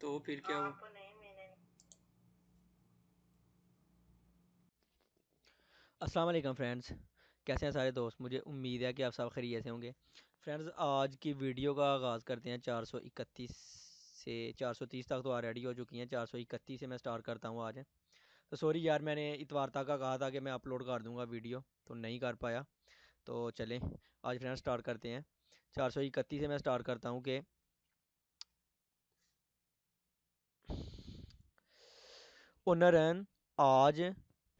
तो फिर क्या हुआ अस्सलाम वालेकुम फ्रेंड्स कैसे हैं सारे दोस्त मुझे उम्मीद है कि आप सब खरी से होंगे फ्रेंड्स आज की वीडियो का आगाज़ करते हैं 431 से 430 तक तो ऑलरेडी हो चुकी हैं 431 से मैं स्टार्ट करता हूँ आज तो सॉरी यार मैंने इतवार तक का कहा था कि मैं अपलोड कर दूंगा वीडियो तो नहीं कर पाया तो चलें आज फ्रेंड्स स्टार्ट करते हैं चार सौ इकतीस से मैं स्टार्ट करता हूँ कि उनरन आज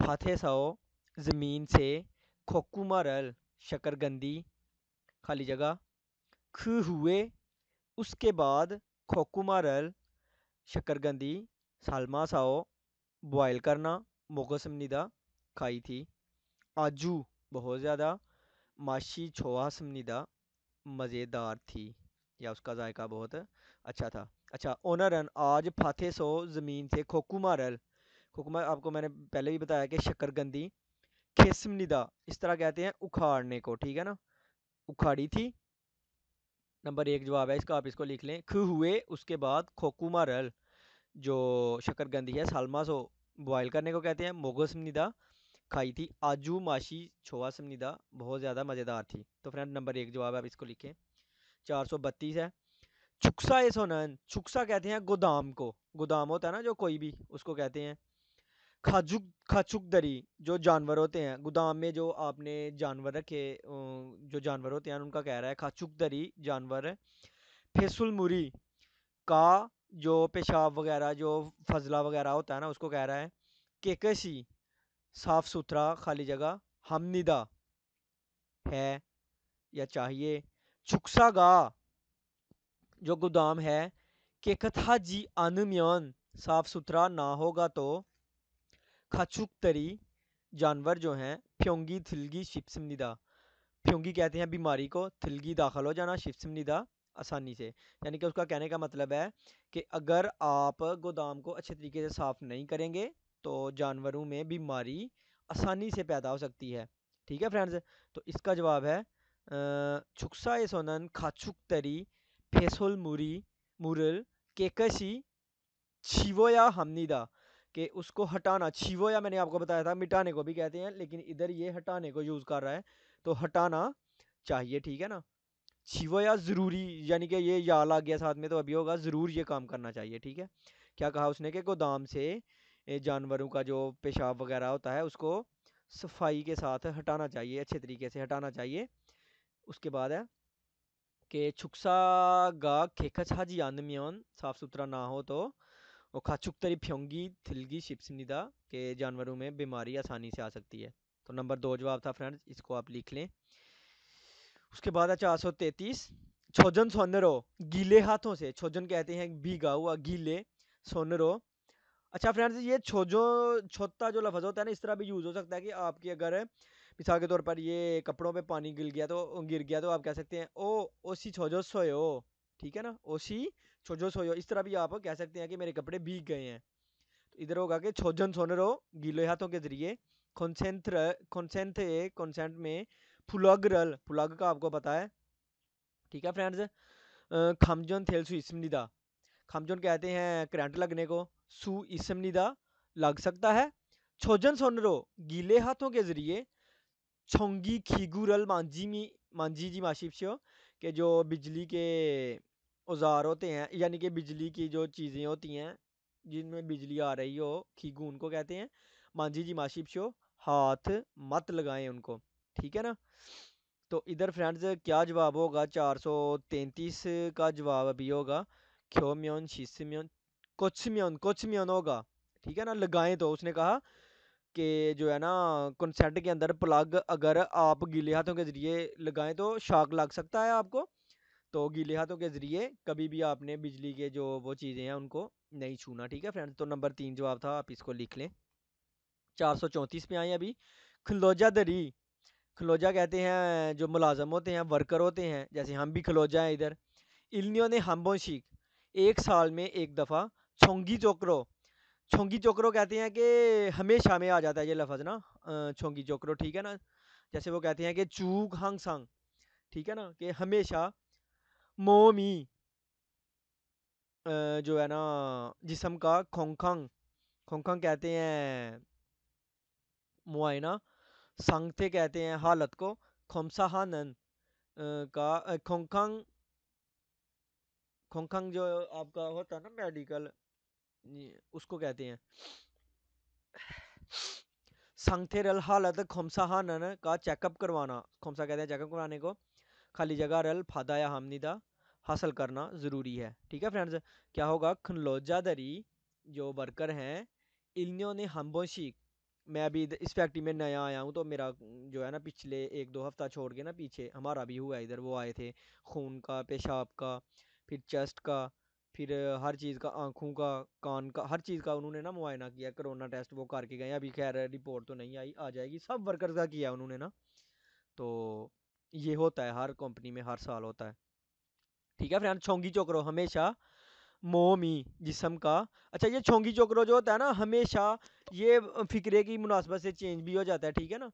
फाथे सौ ज़मीन से खोखू मारल शकरगंदी खाली जगह ख हुए उसके बाद खोखू मारल शकरगंदी सालमा साओ बॉयल करना मोगसमनीदा खाई थी आजू बहुत ज़्यादा माशी छोआ समनीदा मज़ेदार थी या उसका जायका बहुत अच्छा था अच्छा ओनरन आज फाथे सो ज़मीन से खोकू मारल हुक्मर आपको मैंने पहले भी बताया कि शक्करगंदी निदा इस तरह कहते हैं उखाड़ने को ठीक है ना उखाड़ी थी नंबर एक जवाब है इसका आप इसको लिख लें ख हुए उसके बाद खोकुमा रल जो शक्करगंदी है सालमा सो बॉयल करने को कहते हैं मोगो समनिदा खाई थी आजू माशी छोआ समनिदा बहुत ज़्यादा मज़ेदार थी तो फ्रेंड नंबर एक जवाब आप इसको लिखें चार सौ बत्तीस है छुकसा ए सोनन छुकसा कहते हैं गोदाम को गोदाम होता है ना जो कोई भी उसको कहते हैं खाजुक दरी जो जानवर होते हैं गोदाम में जो आपने जानवर रखे जो जानवर होते हैं उनका कह रहा है खाचुक दरी जानवर मुरी का जो पेशाब वगैरह जो फजला वगैरह होता है ना उसको कह रहा है केकसी साफ़ सुथरा खाली जगह हमनिदा है या चाहिए छुकसागा जो गोदाम है केकथा जी आनम्यान साफ़ सुथरा ना होगा तो खाचुकतरी जानवर जो हैं फ्योंगी थिलगी शिपसमनिदा फ्योंगी कहते हैं बीमारी को थिलगी दाखिल हो जाना शिपसमनिदा आसानी से यानी कि उसका कहने का मतलब है कि अगर आप गोदाम को अच्छे तरीके से साफ़ नहीं करेंगे तो जानवरों में बीमारी आसानी से पैदा हो सकती है ठीक है फ्रेंड्स तो इसका जवाब है छुक्सा सोनन खाचुक तरी फेसोल मुरी मुरल केकशी छिवोया हमनीदा कि उसको हटाना छीवो या मैंने आपको बताया था मिटाने को भी कहते हैं लेकिन इधर ये हटाने को यूज़ कर रहा है तो हटाना चाहिए ठीक है ना छीवो या ज़रूरी यानी कि ये या ला गया साथ में तो अभी होगा ज़रूर ये काम करना चाहिए ठीक है क्या कहा उसने कि गोदाम से जानवरों का जो पेशाब वगैरह होता है उसको सफाई के साथ हटाना चाहिए अच्छे तरीके से हटाना चाहिए उसके बाद है कि छुक्सा गा खेखच छाजी आंदमियन साफ़ सुथरा ना हो तो और खाचुक तरी फ्योंगी थिलगी शिप्सनिदा के जानवरों में बीमारी आसानी से आ सकती है तो नंबर दो जवाब था फ्रेंड्स इसको आप लिख लें उसके बाद है चार सौ तैतीस छोजन सोनरो गीले हाथों से छोजन कहते हैं भीगा हुआ गीले सोनरो अच्छा फ्रेंड्स ये छोजो छोता जो लफज होता है ना इस तरह भी यूज़ हो सकता है कि आपकी अगर मिसाल के तौर पर ये कपड़ों पे पानी गिर गया तो गिर गया तो आप कह सकते हैं ओ ओसी छोजो सोयो ठीक है ना ओसी छोजो सोयो इस तरह भी आप कह सकते हैं कि मेरे कपड़े भीग गए हैं तो इधर होगा कि छोजन सोनरो गीलो हाथों के जरिए कॉन्सेंथ्र कॉन्सेंथ कॉन्सेंट में फुलग्रल फुलग का आपको पता है ठीक है फ्रेंड्स खामजोन थेलसु इसमनिदा खमजोन कहते हैं करंट लगने को सु इसमनिदा लग सकता है छोजन सोनरो गीले हाथों के जरिए छोंगी खीगुरल मांझी मी मांझी जी माशिप के जो बिजली के औज़ार होते हैं यानी कि बिजली की जो चीज़ें होती हैं जिनमें बिजली आ रही हो खीगू उनको कहते हैं मांझी जी माशिप शो हाथ मत लगाएं उनको ठीक है ना तो इधर फ्रेंड्स क्या जवाब होगा चार सौ तैंतीस का जवाब अभी होगा ख्यो म्योन शीस म्यून कुछ म्यून कुछ म्यून होगा ठीक है ना लगाएं तो उसने कहा कि जो है ना कंसेंट के अंदर प्लग अगर आप गीले हाथों के ज़रिए लगाएं तो शाक लग सकता है आपको तो गीले हाथों के ज़रिए कभी भी आपने बिजली के जो वो चीज़ें हैं उनको नहीं छूना ठीक है फ्रेंड्स तो नंबर तीन जवाब था आप इसको लिख लें चार सौ चौंतीस पे आए अभी खलौजा दरी खलौजा कहते हैं जो मुलाजम होते हैं वर्कर होते हैं जैसे हम भी खलौजा हैं इधर इल्नियों ने हम्बों शीख एक साल में एक दफ़ा छोंगी चोकरो छोंगी चोकरो कहते हैं कि हमेशा में आ जाता है ये लफज ना छोंगी चोकरो ठीक है ना जैसे वो कहते हैं कि चूक हंग संग ठीक है ना कि हमेशा मोमी जो है ना जिसम का खोंखंग खोंखंग कहते हैं मुआयना संगते कहते हैं हालत को खोमसाहानन का खोंखंग खोंखंग जो आपका होता है ना मेडिकल उसको कहते हैं संगथेरल हालत खोमसाहानन का चेकअप करवाना खोमसा कहते हैं चेकअप करवाने को खाली जगह रल फादा या का हासिल करना ज़रूरी है ठीक है फ्रेंड्स क्या होगा खनलोजा दरी जो वर्कर हैं ने हम्बोशिक मैं अभी इस फैक्ट्री में नया आया हूँ तो मेरा जो है ना पिछले एक दो हफ्ता छोड़ के ना पीछे हमारा भी हुआ इधर वो आए थे खून का पेशाब का फिर चेस्ट का फिर हर चीज़ का आँखों का कान का हर चीज़ का उन्होंने ना मुआयना किया करोना टेस्ट वो करके गए अभी खैर रिपोर्ट तो नहीं आई आ जाएगी सब वर्कर्स का किया उन्होंने ना तो ये होता है हर कंपनी में हर साल होता है ठीक है फ्रेंड छोंगी चोकरो हमेशा मोमी जिसम का अच्छा ये छोंगी चोकरो जो होता है ना हमेशा ये फिक्रे की मुनासबत से चेंज भी हो जाता है ठीक है ना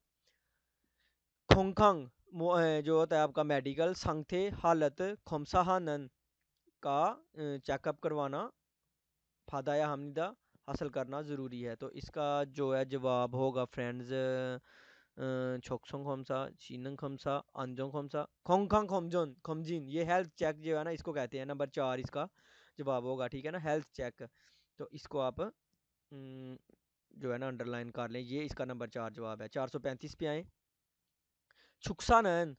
खोखंग जो होता है आपका मेडिकल संगथे हालत खोमसाहानन का चेकअप करवाना फादाया हमदा हासिल करना ज़रूरी है तो इसका जो है जवाब होगा फ्रेंड्स छोक्सोंग खमसा शीनंग खमसा खमसा खमजोन खमजिन ये हेल्थ चेक जो है ना इसको कहते हैं नंबर चार इसका जवाब होगा ठीक है ना हेल्थ चेक तो इसको आप जो है ना अंडरलाइन कर लें ये इसका नंबर चार जवाब है चार सौ पैंतीस पे आए छुक्सा नैन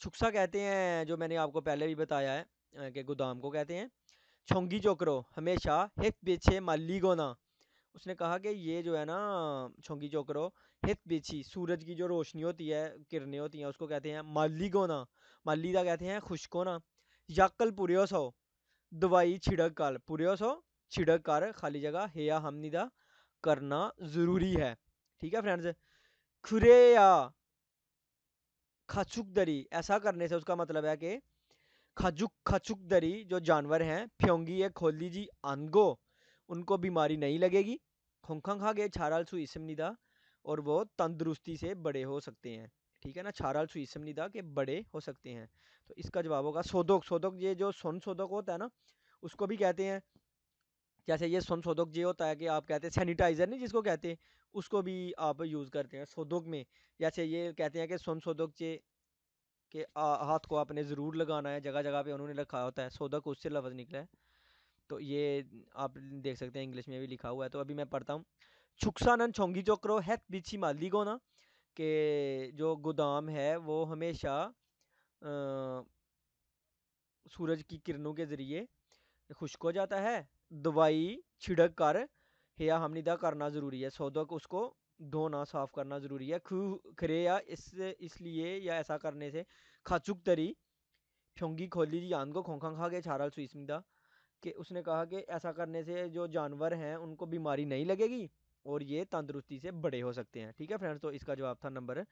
छुक्सा कहते हैं जो मैंने आपको पहले भी बताया है कि गोदाम को कहते हैं छोंगी चोकरो हमेशा हिप बेचे माली गोना उसने कहा कि ये जो है ना छोंगी चोकरो हित बेची सूरज की जो रोशनी होती है किरणें होती हैं उसको कहते हैं माली गोना माली का कहते हैं खुश्क होना याकल सो दवाई छिड़क कर सो छिड़क कर खाली जगह हे या हमनी हमनिदा करना ज़रूरी है ठीक है फ्रेंड्स खुरे या खचुक दरी ऐसा करने से उसका मतलब है कि खजुक दरी जो जानवर हैं फ्योंगी या खोली जी आनगो उनको बीमारी नहीं लगेगी खुंखा खा गए छाराल सु निदा और वो तंदुरुस्ती से बड़े हो सकते हैं ठीक है ना छाराल सुइसम निदा के बड़े हो सकते हैं तो इसका जवाब होगा सोदोक सोदोक ये जो सोन शोधक होता है ना उसको भी कहते हैं जैसे ये सोन सोदोक ये होता है कि आप कहते हैं सैनिटाइज़र नहीं जिसको कहते हैं उसको भी आप यूज़ करते हैं सोदोक में जैसे ये कहते हैं कि सोन सोदोक ये के हाथ को आपने ज़रूर लगाना है जगह जगह पे उन्होंने रखा होता है सोदक उससे लफ्ज़ निकला है तो ये आप देख सकते हैं इंग्लिश में भी लिखा हुआ है तो अभी मैं पढ़ता हूँ छुकसानन छोंगी चोकरो हैथ बिछी माली को ना के जो गोदाम है वो हमेशा सूरज की किरणों के ज़रिए खुश्क हो जाता है दवाई छिड़क कर या हमनिदा करना ज़रूरी है सौदक उसको धोना साफ़ करना ज़रूरी है खू खरे या इस इसलिए या ऐसा करने से खाचुक तरी छोंगी खोली जी आन को खोखा खा के छारल सुइसमिदा कि उसने कहा कि ऐसा करने से जो जानवर हैं उनको बीमारी नहीं लगेगी और ये तंदुरुस्ती से बड़े हो सकते हैं ठीक है फ्रेंड्स तो इसका जवाब था नंबर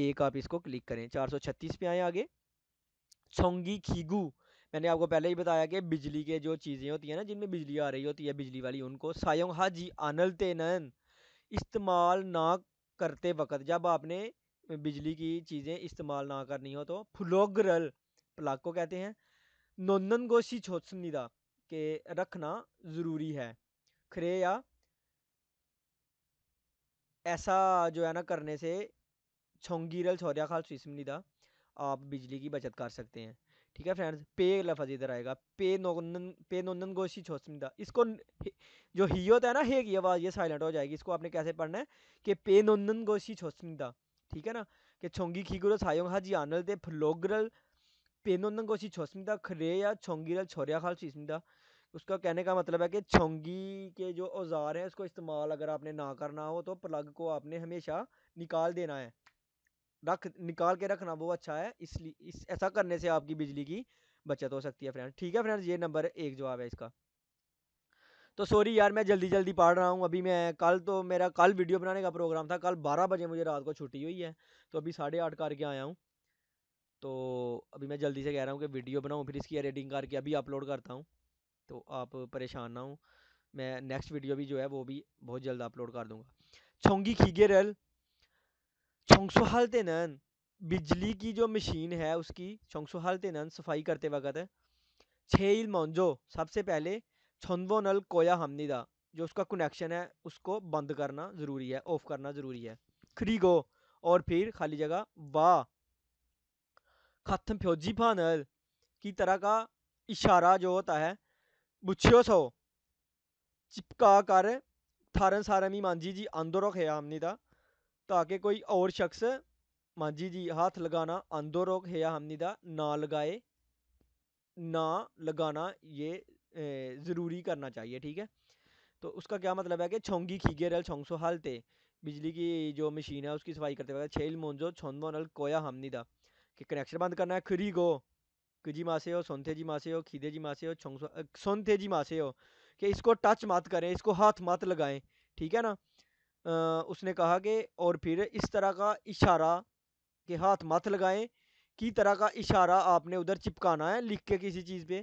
एक आप इसको क्लिक करें चार पे आए आगे छोंगी खीगू मैंने आपको पहले ही बताया कि बिजली के जो चीज़ें होती हैं ना जिनमें बिजली आ रही होती है बिजली वाली उनको सायोंग हाजी आनल तेनन इस्तेमाल ना करते वक्त जब आपने बिजली की चीज़ें इस्तेमाल ना करनी हो तो फुलोग्रल प्लाग को कहते हैं नोनन गोशी छोत्सनिदा के रखना ज़रूरी है खरे या ऐसा जो है ना करने से छोंगीरल छोरिया खाल स्विसमनी दा आप बिजली की बचत कर सकते हैं ठीक है फ्रेंड्स पे लफज इधर आएगा पे नोनन पे नोनन गोशी छोसमी दा इसको जो ही होता है ना हे की आवाज़ ये साइलेंट हो जाएगी इसको आपने कैसे पढ़ना है कि पे नोनन गोशी छोसमी दा ठीक है ना कि छोंगी खीगुरो सायोंग हाजी आनल ते फ्लोगरल पेनोनन गोशी छोसमी दा खरे या छोंगीरल छौरिया खाल स्विसमी दा उसका कहने का मतलब है कि छोंगी के जो औज़ार हैं उसको इस्तेमाल अगर आपने ना करना हो तो प्लग को आपने हमेशा निकाल देना है रख निकाल के रखना वो अच्छा है इसलिए इस ऐसा करने से आपकी बिजली की बचत हो सकती है फ्रेंड ठीक है फ्रेंड ये नंबर एक जवाब है इसका तो सॉरी यार मैं जल्दी जल्दी पढ़ रहा हूँ अभी मैं कल तो मेरा कल वीडियो बनाने का प्रोग्राम था कल बारह बजे मुझे रात को छुट्टी हुई है तो अभी साढ़े आठ करके आया हूँ तो अभी मैं जल्दी से कह रहा हूँ कि वीडियो बनाऊँ फिर इसकी एडिटिंग करके अभी अपलोड करता हूँ तो आप परेशान ना हो मैं नेक्स्ट वीडियो भी जो है वो भी बहुत जल्द अपलोड कर दूंगा छोंगी खीगे रल छोंगसोहल नन बिजली की जो मशीन है उसकी छोंगसोहल नन सफाई करते वक्त इल मोन्जो सबसे पहले छोंदो नल कोया हमनीदा जो उसका कनेक्शन है उसको बंद करना ज़रूरी है ऑफ करना ज़रूरी है खरीगो और फिर खाली जगह वाह खत्म फ्योजी फानल की तरह का इशारा जो होता है 묻혀서 집가가를 जी 사람이 만지지 않도록 हमनी दा ताकि कोई और शख्स मांझी जी हाथ लगाना रोक है या दा ना लगाए ना लगाना ये ज़रूरी करना चाहिए ठीक है तो उसका क्या मतलब है कि छोंगी खीगे रल छोंगसो हालते बिजली की जो मशीन है उसकी सफाई करते वक्त छेल मोन्जो छोंदो नल कोया दा कि कनेक्शन बंद करना है खरी गो जी जी मासे मासे मासे हो हो छोंग 손태지마세요, जी मासे हो कि इसको टच मत करें इसको हाथ मत लगाएं ठीक है ना आ, उसने कहा कि और फिर इस तरह का इशारा कि हाथ मत लगाएं की तरह का इशारा आपने उधर चिपकाना है लिख के किसी चीज़ पे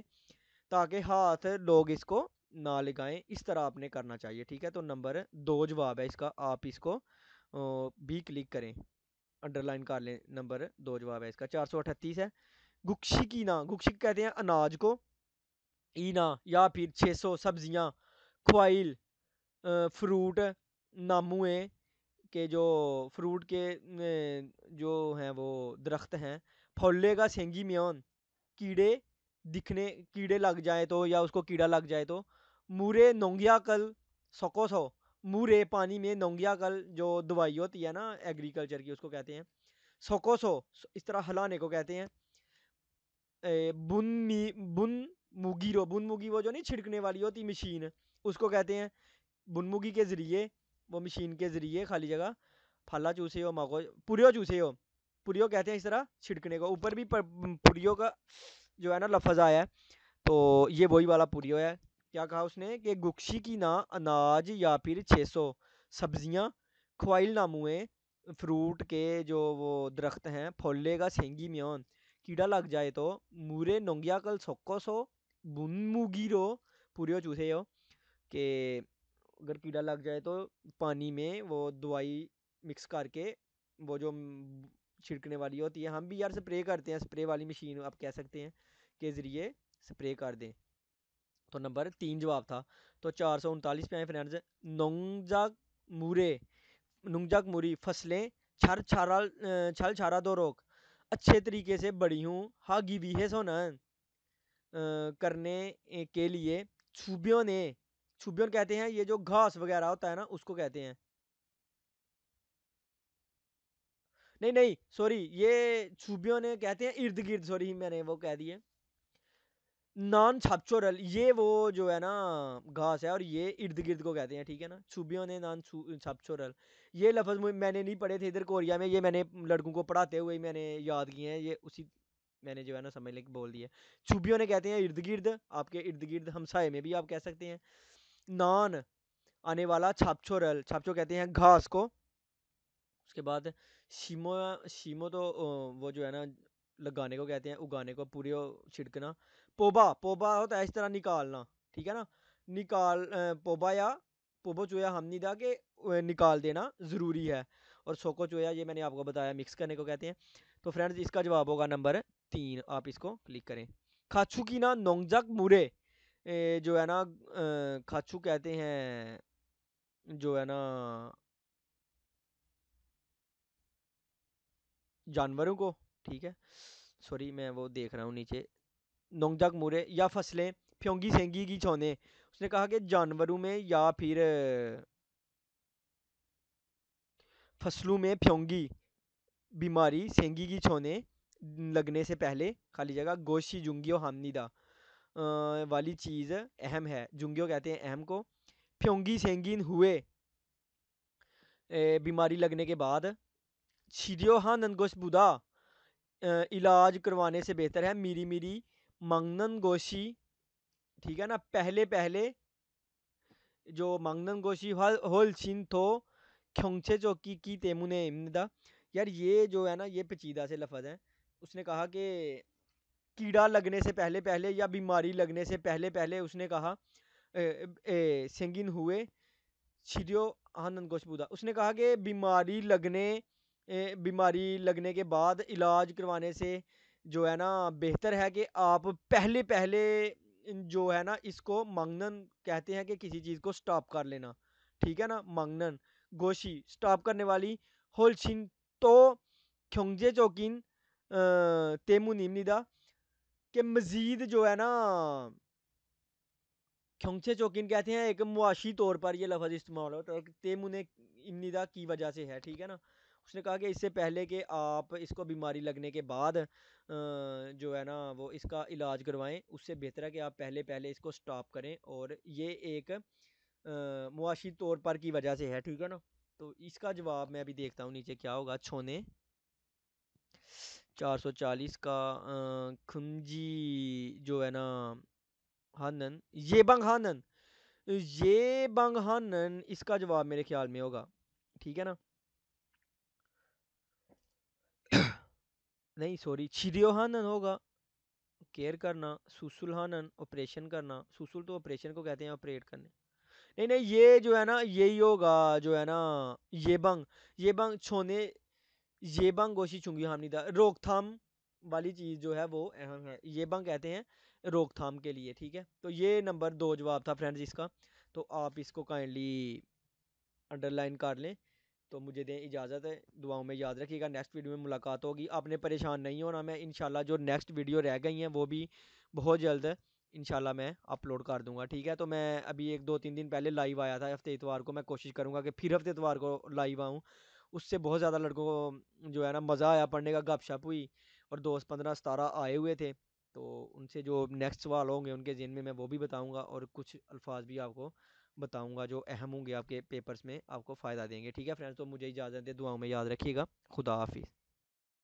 ताकि हाथ लोग इसको ना लगाएं इस तरह आपने करना चाहिए ठीक है तो नंबर दो जवाब है इसका आप इसको भी क्लिक करें अंडरलाइन कर लें नंबर दो जवाब है इसका चार सौ अठतीस है गुक्शी ईना ना कहते हैं अनाज को ईना या फिर 600 सब्जियां ख्वाइल फ्रूट नामुए के जो फ्रूट के जो हैं वो दरख्त हैं फौले का सेंगी म्यौन कीड़े दिखने कीड़े लग जाए तो या उसको कीड़ा लग जाए तो मूरे नोंगिया कल सको सो मूरे पानी में नोंगिया कल जो दवाई होती है ना एग्रीकल्चर की उसको कहते हैं सोको सो इस तरह हलाने को कहते हैं बुन मी बुन मुगीरो बुन मुगी वो जो नहीं छिड़कने वाली होती मशीन उसको कहते हैं बुन मुगी के ज़रिए वो मशीन के ज़रिए खाली जगह फला चूसे हो मगो पुरियो चूसे हो पुरियो कहते हैं इस तरह छिड़कने को ऊपर भी पुरियो का जो है ना लफज आया है तो ये वही वाला पुरियो है क्या कहा उसने कि गुक्शी की ना अनाज या फिर छः सौ सब्जियाँ ख्वाइल नामुए फ्रूट के जो वो दरख्त हैं फोले का सेंगी म्योन कीड़ा लग जाए तो मुरे નોંગિયાકલ रो पूरे हो चूसे हो के अगर कीड़ा लग जाए तो पानी में वो दवाई मिक्स करके वो जो छिड़कने वाली होती है हम भी यार स्प्रे करते हैं स्प्रे वाली मशीन आप कह सकते हैं के ज़रिए स्प्रे कर दें तो नंबर तीन जवाब था तो चार सौ उनतालीस पे आए फ्रेंड्स नोंगजाक मुरे नुंगजाक मूरी फसलें छर छारा छल छारा दो रोक अच्छे तरीके से बड़ी हूँ हागी भी है सोना करने के लिए छुबियों ने छुबियों कहते हैं ये जो घास वगैरह होता है ना उसको कहते हैं नहीं नहीं सॉरी ये छुबियों ने कहते हैं इर्द गिर्द सॉरी मैंने वो कह दिए नॉन छपचोरल ये वो जो है ना घास है और ये इर्द गिर्द को कहते हैं ठीक है ना छुबियों ने नॉन छापचोरल ये लफ्ज़ मैंने नहीं पढ़े थे इधर कोरिया में ये मैंने लड़कों को पढ़ाते हुए मैंने याद किए हैं ये उसी मैंने जो है ना समझ लेके बोल दिया छुबियों ने कहते हैं इर्द गिर्द आपके इर्द गिर्द हमसाए में भी आप कह सकते हैं नान आने वाला छापछो रल छापछो कहते हैं घास को उसके बाद शीमो शीमो तो वो जो है ना लगाने को कहते हैं उगाने को पूरे छिड़कना पोबा पोबा होता है इस तरह निकालना ठीक है ना निकाल पोबा या पोबो चोया हमनीदा के निकाल देना ज़रूरी है और सोको चोया ये मैंने आपको बताया मिक्स करने को कहते हैं तो फ्रेंड्स इसका जवाब होगा नंबर तीन आप इसको क्लिक करें खाछू की ना नोंगजक मुरे जो है ना खाछू कहते हैं जो है ना जानवरों को ठीक है सॉरी मैं वो देख रहा हूँ नीचे नोंगजक मुरे या फसलें फ्योंगी सेंगी की छोने उसने कहा कि जानवरों में या फिर फसलों में फ्योंगी बीमारी सेंगी की छोने लगने से पहले खाली जगह गोशी जुंगियो हामनीदा वाली चीज़ अहम है जुंगियो कहते हैं अहम को फ्योंगी सेंगीन हुए बीमारी लगने के बाद शीरियोहा ननगोश बुदा इलाज करवाने से बेहतर है मीरी मीरी मंगनन गोशी ठीक है ना पहले पहले जो 망는것이 훨씬 더 경제적이기 इमदा यार ये जो है ना ये पेचीदा से लफज है उसने कहा कि कीड़ा लगने से पहले पहले या बीमारी लगने से पहले पहले उसने कहा सिंगिन हुए छिरियो आनंद गोशबूदा उसने कहा कि बीमारी लगने बीमारी लगने के बाद इलाज करवाने से जो है ना बेहतर है कि आप पहले पहले जो है ना इसको मंगनन कहते हैं कि किसी चीज़ को स्टॉप कर लेना ठीक है ना मंगनन गोशी स्टॉप करने वाली होलशिन तो ख्योंगजे चौकिन तेमू निमनिदा के मज़ीद जो है ना ख्योंगचे चौकिन कहते हैं एक मुआशी तौर पर यह लफज इस्तेमाल होता है ने इमनिदा की वजह से है ठीक है ना उसने कहा कि इससे पहले कि आप इसको बीमारी लगने के बाद जो है ना वो इसका इलाज करवाएं उससे बेहतर है कि आप पहले पहले इसको स्टॉप करें और ये एक मुआशी तौर पर की वजह से है ठीक है ना तो इसका जवाब मैं अभी देखता हूँ नीचे क्या होगा छोने 440 का खुंजी जो है ना हानन ये बंग हानन ये बंग हानन इसका जवाब मेरे ख्याल में होगा ठीक है ना नहीं सॉरी छिरियोहानन होगा केयर करना सुसुलहानन ऑपरेशन करना सुसुल तो ऑपरेशन को कहते हैं ऑपरेट करने नहीं नहीं ये जो है ना यही होगा जो है ना ये बंग ये बंग छोने ये बंग गोशी चुंगी हमनीदा रोकथाम वाली चीज़ जो है वो अहम है ये बंग कहते हैं रोकथाम के लिए ठीक है तो ये नंबर दो जवाब था फ्रेंड्स इसका तो आप इसको काइंडली अंडरलाइन कर लें तो मुझे दें इजाज़त है दुआओं में याद रखिएगा नेक्स्ट वीडियो में मुलाकात होगी आपने परेशान नहीं होना मैं इन जो नेक्स्ट वीडियो रह गई हैं वो भी बहुत जल्द इन मैं अपलोड कर दूंगा ठीक है तो मैं अभी एक दो तीन दिन पहले लाइव आया था हफ्ते इतवार को मैं कोशिश करूँगा कि फिर हफ्ते इतवार को लाइव आऊँ उससे बहुत ज़्यादा लड़कों को जो है ना मज़ा आया पढ़ने का गपशप हुई और दोस्त पंद्रह सतारह आए हुए थे तो उनसे जो नेक्स्ट सवाल होंगे उनके जिन में मैं वो भी बताऊँगा और कुछ अल्फाज भी आपको बताऊँगा जो अहम होंगे आपके पेपर्स में आपको फ़ायदा देंगे ठीक है फ्रेंड्स तो मुझे इजाज़त दें दुआओं में याद रखिएगा खुदा हाफिज़